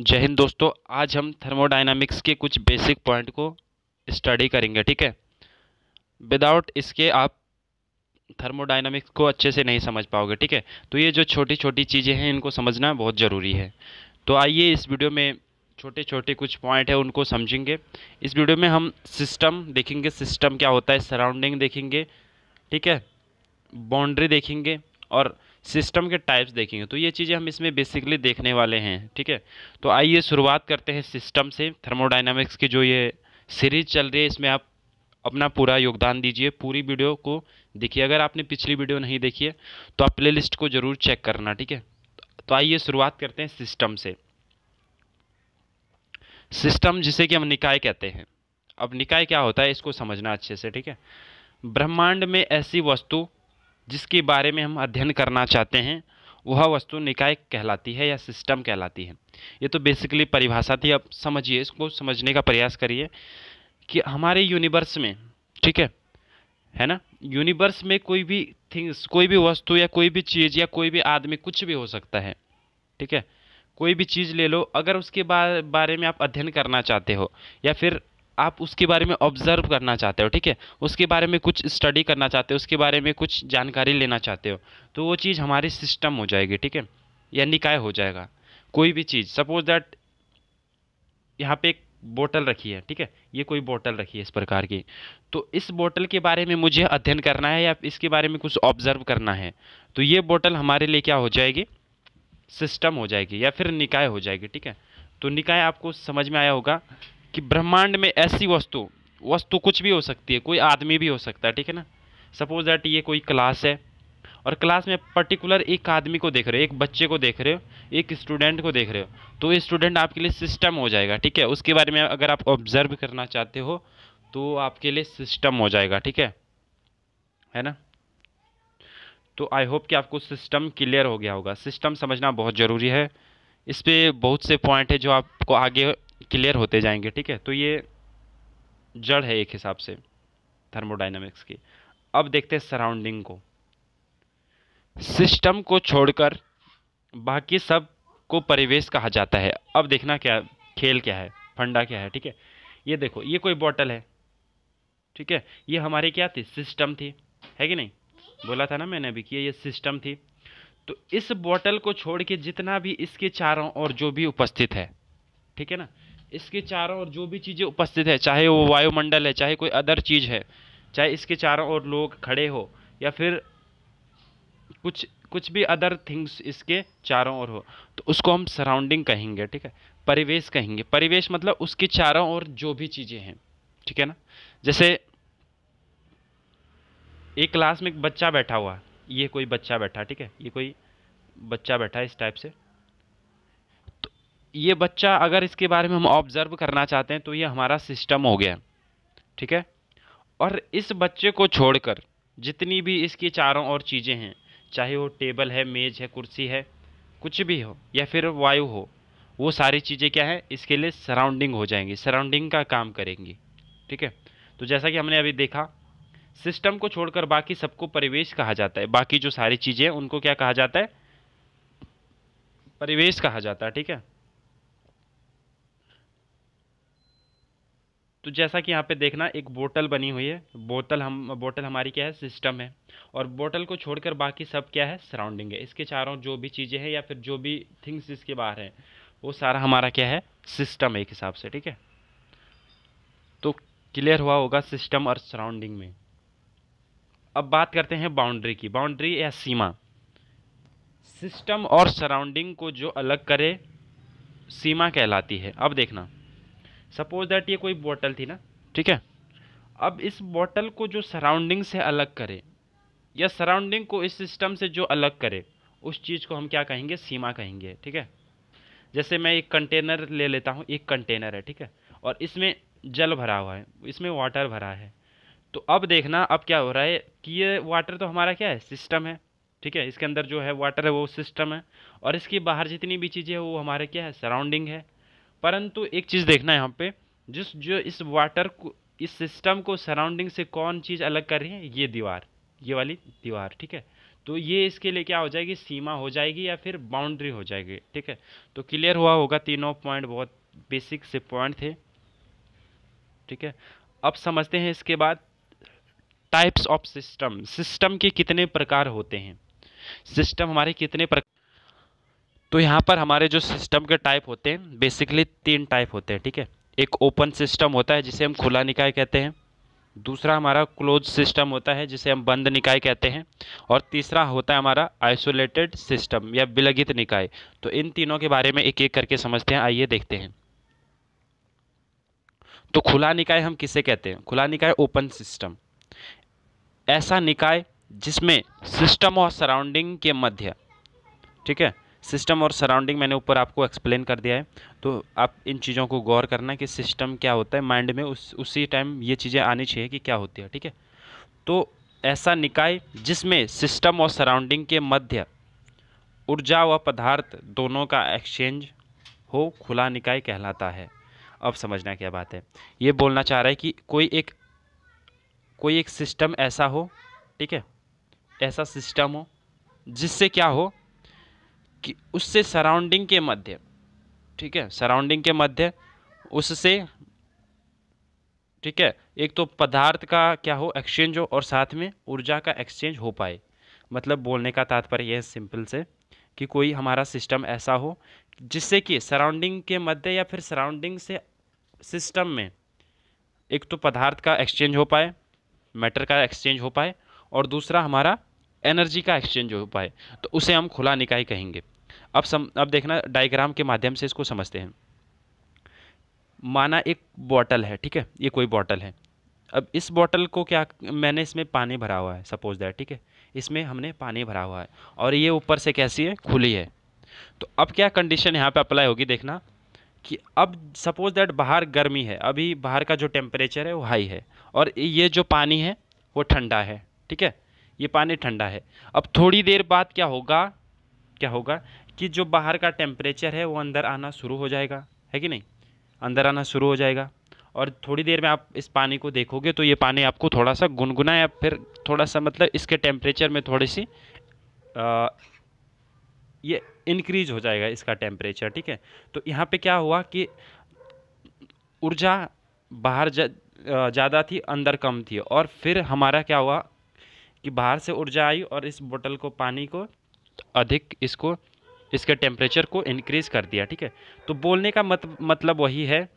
जय हिंद दोस्तों आज हम थर्मोडाइनमिक्स के कुछ बेसिक पॉइंट को स्टडी करेंगे ठीक है विदाउट इसके आप थर्मोडाइनमिक्स को अच्छे से नहीं समझ पाओगे ठीक है तो ये जो छोटी छोटी चीज़ें हैं इनको समझना बहुत ज़रूरी है तो आइए इस वीडियो में छोटे छोटे कुछ पॉइंट है उनको समझेंगे इस वीडियो में हम सिस्टम देखेंगे सिस्टम क्या होता है सराउंडिंग देखेंगे ठीक है बाउंड्री देखेंगे और सिस्टम के टाइप्स देखेंगे तो ये चीज़ें हम इसमें बेसिकली देखने वाले हैं ठीक है तो आइए शुरुआत करते हैं सिस्टम से थर्मोडाइनमिक्स की जो ये सीरीज चल रही है इसमें आप अपना पूरा योगदान दीजिए पूरी वीडियो को देखिए अगर आपने पिछली वीडियो नहीं देखी है तो आप प्ले को ज़रूर चेक करना ठीक है तो आइए शुरुआत करते हैं सिस्टम से सिस्टम जिसे कि हम निकाय कहते हैं अब निकाय क्या होता है इसको समझना अच्छे से ठीक है ब्रह्मांड में ऐसी वस्तु जिसके बारे में हम अध्ययन करना चाहते हैं वह वस्तु निकाय कहलाती है या सिस्टम कहलाती है ये तो बेसिकली परिभाषा थी अब समझिए इसको समझने का प्रयास करिए कि हमारे यूनिवर्स में ठीक है है ना यूनिवर्स में कोई भी थिंग्स कोई भी वस्तु या कोई भी चीज़ या कोई भी आदमी कुछ भी हो सकता है ठीक है कोई भी चीज़ ले लो अगर उसके बारे में आप अध्ययन करना चाहते हो या फिर आप उसके बारे में ऑब्जर्व करना चाहते हो ठीक है उसके बारे में कुछ स्टडी करना चाहते हो उसके बारे में कुछ जानकारी लेना चाहते हो तो वो चीज़ हमारी सिस्टम हो जाएगी ठीक है या निकाय हो जाएगा कोई भी चीज़ सपोज दैट यहाँ पे एक बोतल रखी है ठीक है ये कोई बोतल रखी है इस प्रकार की तो इस बोतल के बारे में मुझे अध्ययन करना है या इसके बारे में कुछ ऑब्जर्व करना है तो ये बोतल हमारे लिए क्या हो जाएगी सिस्टम हो जाएगी या फिर निकाय हो जाएगी ठीक है तो निकाय आपको समझ में आया होगा कि ब्रह्मांड में ऐसी वस्तु वस्तु कुछ भी हो सकती है कोई आदमी भी हो सकता है ठीक है ना सपोज दैट ये कोई क्लास है और क्लास में पर्टिकुलर एक आदमी को देख रहे हो एक बच्चे को देख रहे हो एक स्टूडेंट को देख रहे हो तो ये स्टूडेंट आपके लिए सिस्टम हो जाएगा ठीक है उसके बारे में अगर आप ऑब्जर्व करना चाहते हो तो आपके लिए सिस्टम हो जाएगा ठीक है है ना तो आई होप कि आपको सिस्टम क्लियर हो गया होगा सिस्टम समझना बहुत ज़रूरी है इस पर बहुत से पॉइंट है जो आपको आगे क्लियर होते जाएंगे ठीक है तो ये जड़ है एक हिसाब से थर्मोडाइनमिक्स की अब देखते हैं सराउंडिंग को सिस्टम को छोड़कर बाकी सब को परिवेश कहा जाता है अब देखना क्या खेल क्या है फंडा क्या है ठीक है ये देखो ये कोई बॉटल है ठीक है ये हमारी क्या थी सिस्टम थी है कि नहीं बोला था ना मैंने अभी कि ये सिस्टम थी तो इस बॉटल को छोड़ के जितना भी इसके चारों और जो भी उपस्थित है ठीक है ना इसके चारों ओर जो भी चीज़ें उपस्थित है चाहे वो वायुमंडल है चाहे कोई अदर चीज़ है चाहे इसके चारों ओर लोग खड़े हो या फिर कुछ कुछ भी अदर थिंग्स इसके चारों ओर हो तो उसको हम सराउंडिंग कहेंगे ठीक है परिवेश कहेंगे परिवेश मतलब उसके चारों ओर जो भी चीज़ें हैं ठीक है ना जैसे एक क्लास में एक बच्चा बैठा हुआ ये कोई बच्चा बैठा ठीक है ये कोई बच्चा बैठा इस टाइप से ये बच्चा अगर इसके बारे में हम ऑब्ज़र्व करना चाहते हैं तो ये हमारा सिस्टम हो गया ठीक है और इस बच्चे को छोड़कर जितनी भी इसकी चारों और चीज़ें हैं चाहे वो टेबल है मेज़ है कुर्सी है कुछ भी हो या फिर वायु हो वो सारी चीज़ें क्या है इसके लिए सराउंडिंग हो जाएंगी सराउंडिंग का काम करेंगी ठीक है तो जैसा कि हमने अभी देखा सिस्टम को छोड़कर बाकी सबको परिवेश कहा जाता है बाकी जो सारी चीज़ें उनको क्या कहा जाता है परिवेश कहा जाता है ठीक है तो जैसा कि यहाँ पे देखना एक बोतल बनी हुई है बोतल हम बोतल हमारी क्या है सिस्टम है और बोतल को छोड़कर बाकी सब क्या है सराउंडिंग है इसके चारों जो भी चीज़ें हैं या फिर जो भी थिंग्स इसके बाहर हैं वो सारा हमारा क्या है सिस्टम है एक हिसाब से ठीक है तो क्लियर हुआ होगा सिस्टम और सराउंडिंग में अब बात करते हैं बाउंड्री की बाउंड्री या सीमा सिस्टम और सराउंडिंग को जो अलग करे सीमा कहलाती है अब देखना सपोज दैट ये कोई बॉटल थी ना ठीक है अब इस बॉटल को जो सराउंडिंग से अलग करे या सराउंडिंग को इस सिस्टम से जो अलग करे उस चीज़ को हम क्या कहेंगे सीमा कहेंगे ठीक है जैसे मैं एक कंटेनर ले लेता हूँ एक कंटेनर है ठीक है और इसमें जल भरा हुआ है इसमें वाटर भरा है तो अब देखना अब क्या हो रहा है कि ये वाटर तो हमारा क्या है सिस्टम है ठीक है इसके अंदर जो है वाटर है वो सिस्टम है और इसके बाहर जितनी भी चीज़ें हैं वो हमारे क्या है सराउंडिंग है परंतु एक चीज़ देखना है यहाँ पे जिस जो इस वाटर को इस सिस्टम को सराउंडिंग से कौन चीज़ अलग कर रही है ये दीवार ये वाली दीवार ठीक है तो ये इसके लिए क्या हो जाएगी सीमा हो जाएगी या फिर बाउंड्री हो जाएगी ठीक है तो क्लियर हुआ होगा तीनों पॉइंट बहुत बेसिक से पॉइंट थे ठीक है अब समझते हैं इसके बाद टाइप्स ऑफ सिस्टम सिस्टम के कितने प्रकार होते हैं सिस्टम हमारे कितने प्रकार तो यहाँ पर हमारे जो सिस्टम के टाइप होते हैं बेसिकली तीन टाइप होते हैं ठीक है एक ओपन सिस्टम होता है जिसे हम खुला निकाय कहते हैं दूसरा हमारा क्लोज सिस्टम होता है जिसे हम बंद निकाय कहते हैं और तीसरा होता है हमारा आइसोलेटेड सिस्टम या विलगित निकाय तो इन तीनों के बारे में एक एक करके समझते हैं आइए देखते हैं तो खुला निकाय हम किसे कहते हैं खुला निकाय ओपन सिस्टम ऐसा निकाय जिसमें सिस्टम और सराउंडिंग के मध्य ठीक है सिस्टम और सराउंडिंग मैंने ऊपर आपको एक्सप्लेन कर दिया है तो आप इन चीज़ों को गौर करना कि सिस्टम क्या होता है माइंड में उस उसी टाइम ये चीज़ें आनी चाहिए कि क्या होती है ठीक है तो ऐसा निकाय जिसमें सिस्टम और सराउंडिंग के मध्य ऊर्जा व पदार्थ दोनों का एक्सचेंज हो खुला निकाय कहलाता है अब समझना क्या बात है ये बोलना चाह रहा है कि कोई एक कोई एक सिस्टम ऐसा हो ठीक है ऐसा सिस्टम हो जिससे क्या हो कि उससे सराउंडिंग के मध्य ठीक है सराउंडिंग के मध्य उससे ठीक है एक तो पदार्थ का क्या हो एक्सचेंज हो और साथ में ऊर्जा का एक्सचेंज हो पाए मतलब बोलने का तात्पर्य यह सिंपल से कि कोई हमारा सिस्टम ऐसा हो जिससे कि सराउंडिंग के मध्य या फिर सराउंडिंग से सिस्टम में एक तो पदार्थ का एक्सचेंज हो पाए मैटर का एक्सचेंज हो पाए और दूसरा हमारा एनर्जी का एक्सचेंज हो पाए तो उसे हम खुला निकाय कहेंगे अब सम अब देखना डायग्राम के माध्यम से इसको समझते हैं माना एक बॉटल है ठीक है ये कोई बॉटल है अब इस बॉटल को क्या मैंने इसमें पानी भरा हुआ है सपोज दैट ठीक है इसमें हमने पानी भरा हुआ है और ये ऊपर से कैसी है खुली है तो अब क्या कंडीशन यहाँ पे अप्लाई होगी देखना कि अब सपोज दैट बाहर गर्मी है अभी बाहर का जो टेम्परेचर है वो हाई है और ये जो पानी है वो ठंडा है ठीक है ये पानी ठंडा है अब थोड़ी देर बाद क्या होगा क्या होगा कि जो बाहर का टेम्परेचर है वो अंदर आना शुरू हो जाएगा है कि नहीं अंदर आना शुरू हो जाएगा और थोड़ी देर में आप इस पानी को देखोगे तो ये पानी आपको थोड़ा सा गुनगुना या फिर थोड़ा सा मतलब इसके टेम्परेचर में थोड़ी सी आ, ये इनक्रीज हो जाएगा इसका टेम्परेचर ठीक है तो यहाँ पे क्या हुआ कि ऊर्जा बाहर ज़्यादा थी अंदर कम थी और फिर हमारा क्या हुआ कि बाहर से ऊर्जा आई और इस बोतल को पानी को अधिक इसको इसके टेम्परेचर को इनक्रीज़ कर दिया ठीक है तो बोलने का मत, मतलब वही है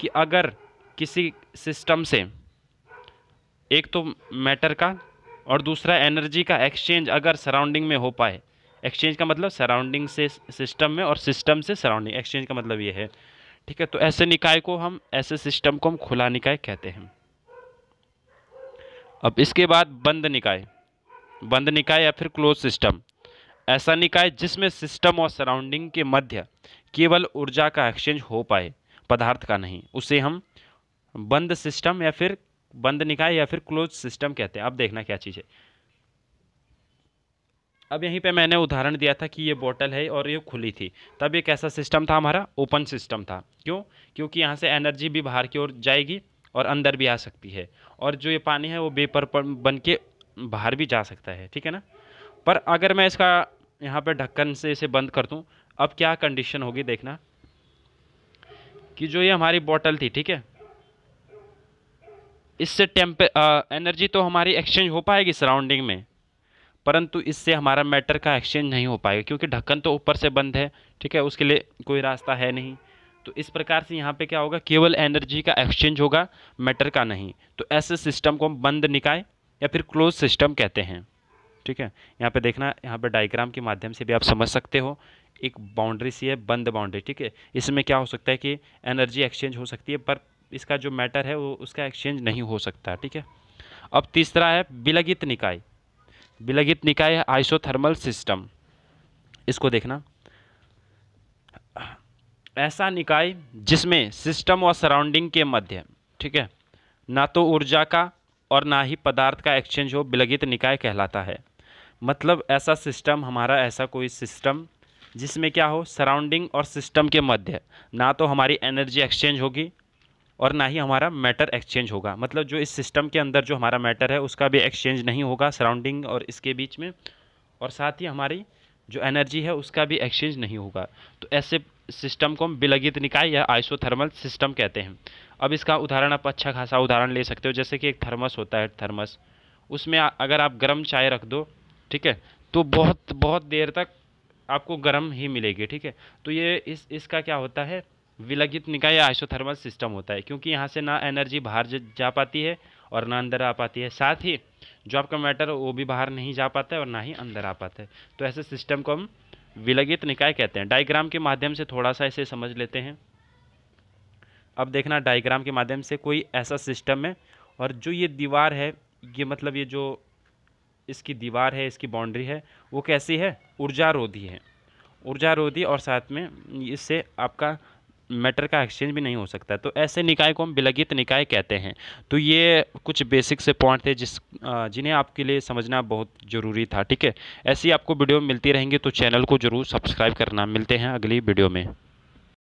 कि अगर किसी सिस्टम से एक तो मैटर का और दूसरा एनर्जी का एक्सचेंज अगर सराउंडिंग में हो पाए एक्सचेंज का मतलब सराउंडिंग से सिस्टम में और सिस्टम से सराउंडिंग एक्सचेंज का मतलब ये है ठीक है तो ऐसे निकाय को हम ऐसे सिस्टम को हम खुला निकाय कहते हैं अब इसके बाद बंद निकाय बंद निकाय या फिर क्लोज सिस्टम ऐसा निकाय जिसमें सिस्टम और सराउंडिंग के मध्य केवल ऊर्जा का एक्सचेंज हो पाए पदार्थ का नहीं उसे हम बंद सिस्टम या फिर बंद निकाय या फिर क्लोज सिस्टम कहते हैं अब देखना क्या चीज़ है अब यहीं पे मैंने उदाहरण दिया था कि ये बोतल है और ये खुली थी तब एक ऐसा सिस्टम था हमारा ओपन सिस्टम था क्यों क्योंकि यहाँ से एनर्जी भी बाहर की ओर जाएगी और अंदर भी आ सकती है और जो ये पानी है वो बेपर बन के बाहर भी जा सकता है ठीक है ना पर अगर मैं इसका यहाँ पर ढक्कन से इसे बंद कर दूँ अब क्या कंडीशन होगी देखना कि जो ये हमारी बॉटल थी ठीक है इससे टेम्पे एनर्जी तो हमारी एक्सचेंज हो पाएगी सराउंडिंग में परंतु इससे हमारा मैटर का एक्सचेंज नहीं हो पाएगा क्योंकि ढक्कन तो ऊपर से बंद है ठीक है उसके लिए कोई रास्ता है नहीं तो इस प्रकार से यहाँ पे क्या होगा केवल एनर्जी का एक्सचेंज होगा मैटर का नहीं तो ऐसे सिस्टम को हम बंद निकाय या फिर क्लोज सिस्टम कहते हैं ठीक है यहाँ पे देखना यहाँ पे डायग्राम के माध्यम से भी आप समझ सकते हो एक बाउंड्री सी है बंद बाउंड्री ठीक है इसमें क्या हो सकता है कि एनर्जी एक्सचेंज हो सकती है पर इसका जो मैटर है वो उसका एक्सचेंज नहीं हो सकता ठीक है अब तीसरा है विलगित निकाय विलगित निकाय है आइसोथर्मल सिस्टम इसको देखना ऐसा निकाय जिसमें सिस्टम और सराउंडिंग के मध्य ठीक है ना तो ऊर्जा का और ना ही पदार्थ का एक्सचेंज हो विलगित निकाय कहलाता है मतलब ऐसा सिस्टम हमारा ऐसा कोई सिस्टम जिसमें क्या हो सराउंडिंग और सिस्टम के मध्य ना तो हमारी एनर्जी एक्सचेंज होगी और ना ही हमारा मैटर एक्सचेंज होगा मतलब जो इस सिस्टम के अंदर जो हमारा मैटर है उसका भी एक्सचेंज नहीं होगा सराउंडिंग और इसके बीच में और साथ ही हमारी जो एनर्जी है उसका भी एक्सचेंज नहीं होगा तो ऐसे सिस्टम को हम बिलगित निकाय या आइसोथर्मल सिस्टम कहते हैं अब इसका उदाहरण आप अच्छा खासा उदाहरण ले सकते हो जैसे कि एक थर्मस होता है थर्मस उसमें अगर आप गर्म चाय रख दो ठीक है तो बहुत बहुत देर तक आपको गर्म ही मिलेगी ठीक है तो ये इस इसका क्या होता है विलगित निकाय आइसोथर्मल सिस्टम होता है क्योंकि यहाँ से ना एनर्जी बाहर जा पाती है और ना अंदर आ पाती है साथ ही जो आपका मैटर वो भी बाहर नहीं जा पाता है और ना ही अंदर आ पाता है तो ऐसे सिस्टम को हम विलगित निकाय कहते हैं डायग्राम के माध्यम से थोड़ा सा इसे समझ लेते हैं अब देखना डायग्राम के माध्यम से कोई ऐसा सिस्टम है और जो ये दीवार है ये मतलब ये जो इसकी दीवार है इसकी बाउंड्री है वो कैसी है ऊर्जा रोधी है ऊर्जा रोधी और साथ में इससे आपका मैटर का एक्सचेंज भी नहीं हो सकता तो ऐसे निकाय को हम विलगित निकाय कहते हैं तो ये कुछ बेसिक से पॉइंट थे जिस जिन्हें आपके लिए समझना बहुत ज़रूरी था ठीक है ऐसी आपको वीडियो मिलती रहेंगी तो चैनल को ज़रूर सब्सक्राइब करना मिलते हैं अगली वीडियो में